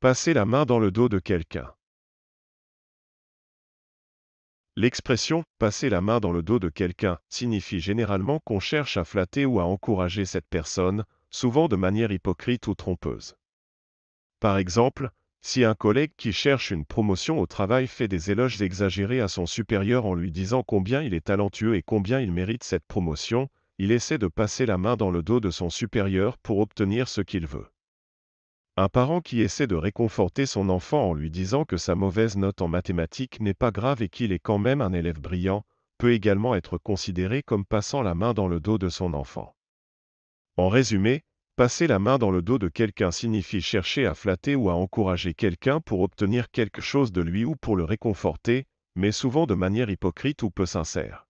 Passer la main dans le dos de quelqu'un. L'expression passer la main dans le dos de quelqu'un signifie généralement qu'on cherche à flatter ou à encourager cette personne, souvent de manière hypocrite ou trompeuse. Par exemple, si un collègue qui cherche une promotion au travail fait des éloges exagérés à son supérieur en lui disant combien il est talentueux et combien il mérite cette promotion, il essaie de passer la main dans le dos de son supérieur pour obtenir ce qu'il veut. Un parent qui essaie de réconforter son enfant en lui disant que sa mauvaise note en mathématiques n'est pas grave et qu'il est quand même un élève brillant, peut également être considéré comme passant la main dans le dos de son enfant. En résumé, passer la main dans le dos de quelqu'un signifie chercher à flatter ou à encourager quelqu'un pour obtenir quelque chose de lui ou pour le réconforter, mais souvent de manière hypocrite ou peu sincère.